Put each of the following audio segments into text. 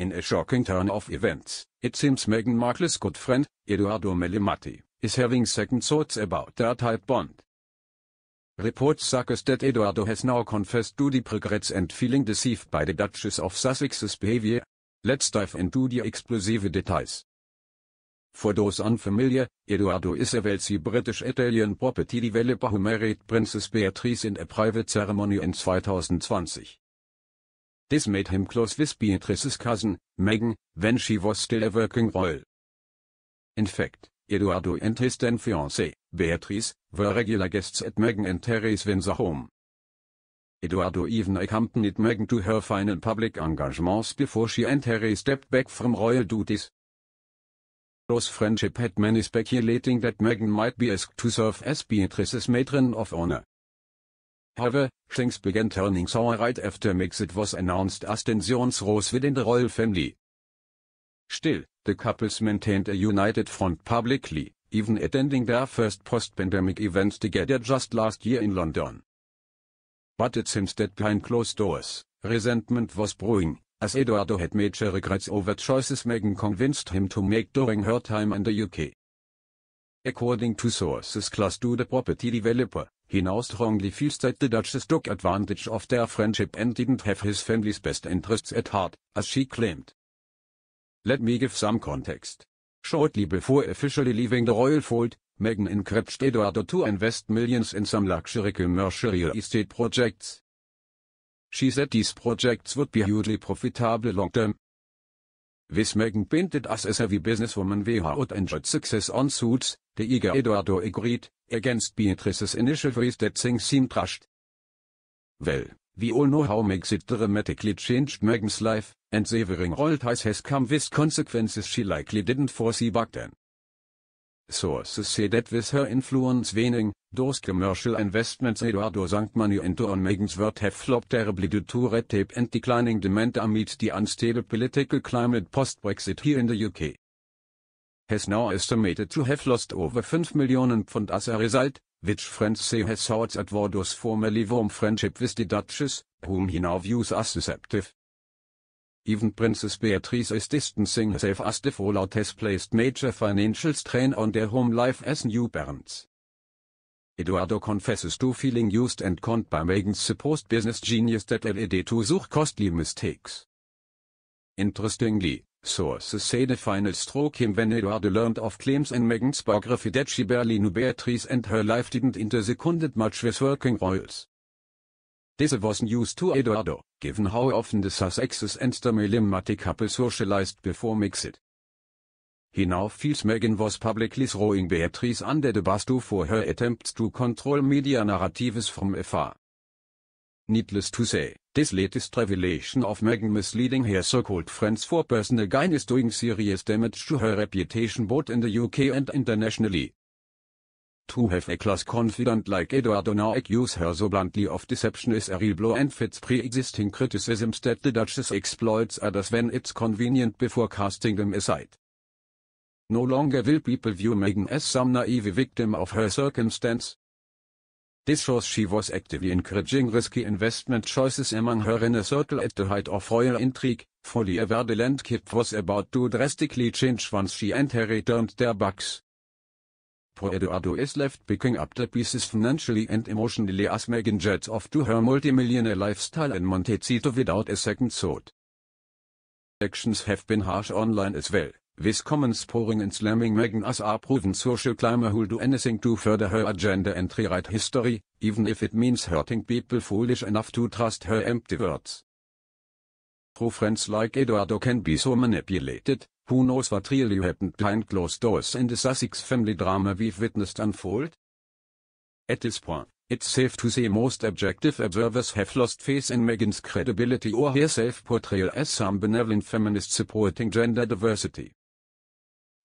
In a shocking turn of events, it seems Meghan Markle's good friend, Eduardo Melimatti, is having second thoughts about their tight bond. Reports suggest that Eduardo has now confessed to deep regrets and feeling deceived by the Duchess of Sussex's behavior. Let's dive into the explosive details. For those unfamiliar, Eduardo is a wealthy British-Italian property developer who married Princess Beatrice in a private ceremony in 2020. This made him close with Beatrice's cousin, Megan, when she was still a working royal. In fact, Eduardo and his then fiancée, Beatrice, were regular guests at Meghan and Terry's Windsor home. Eduardo even accompanied Meghan to her final public engagements before she and Harry stepped back from royal duties. Close friendship had many speculating that Meghan might be asked to serve as Beatrice's matron of honor. However, things began turning sour right after Mix was announced as tensions rose within the royal family. Still, the couples maintained a united front publicly, even attending their first post-pandemic event together just last year in London. But it seems that behind closed doors, resentment was brewing, as Eduardo had major regrets over choices Meghan convinced him to make during her time in the UK. According to sources close to the property developer, he now strongly feels that the Duchess took advantage of their friendship and didn't have his family's best interests at heart, as she claimed. Let me give some context. Shortly before officially leaving the royal fold, Meghan encouraged Eduardo to invest millions in some luxury commercial real estate projects. She said these projects would be hugely profitable long term. This Meghan painted us as a savvy businesswoman we had enjoyed success on suits, The eager Eduardo agreed, against Beatrice's initial that things seemed rushed. Well, we all know how makes it dramatically changed Megan's life, and severing old ties has come with consequences she likely didn't foresee back then. Sources say that with her influence waning, those commercial investments Eduardo sank money into on Megan's word have flopped terribly due to red tape and declining demand amid the unstable political climate post-Brexit here in the UK has now estimated to have lost over 5 million pund as a result, which say has sought at Wardo's formerly warm friendship with the Duchess, whom he now views as deceptive. Even Princess Beatrice is distancing herself as the fallout has placed major financial strain on their home life as new parents. Eduardo confesses to feeling used and conned by Meghan's supposed business genius that led to such costly mistakes. Interestingly, Sources say the final stroke came when Eduardo learned of claims in Megan's biography that she barely knew Beatrice and her life didn't intersecond that much with working royals. This was news to Eduardo, given how often the Sussexes and the Melimmatic couple socialized before Mixit. He now feels Megan was publicly throwing Beatrice under the bus too for her attempts to control media narratives from afar. Needless to say, This latest revelation of Meghan misleading her so-called friends for personal gain is doing serious damage to her reputation both in the UK and internationally. To have a close confidant like Eduardo now accuse her so bluntly of deception is a real blow and fits pre-existing criticisms that the Duchess exploits others when it's convenient before casting them aside. No longer will people view Meghan as some naive victim of her circumstance, this shows she was actively encouraging risky investment choices among her inner circle at the height of royal intrigue, fully aware the landskip was about to drastically change once she and Harry turned their backs. Poor Eduardo is left picking up the pieces financially and emotionally as Megan jets off to her multimillionaire lifestyle in Montecito without a second thought. Actions have been harsh online as well. This comments pouring and slamming as are proven social climber who'll do anything to further her agenda and rewrite history, even if it means hurting people foolish enough to trust her empty words. Pro friends like Eduardo can be so manipulated, who knows what really happened behind closed doors in the Sussex family drama we've witnessed unfold? At this point, it's safe to say most objective observers have lost faith in Meghan's credibility or her self-portrayal as some benevolent feminist supporting gender diversity.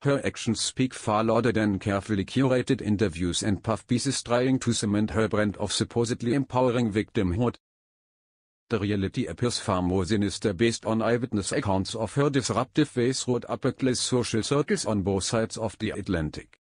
Her actions speak far louder than carefully curated interviews and puff pieces trying to cement her brand of supposedly empowering victimhood. The reality appears far more sinister based on eyewitness accounts of her disruptive ways wrote upper class social circles on both sides of the Atlantic.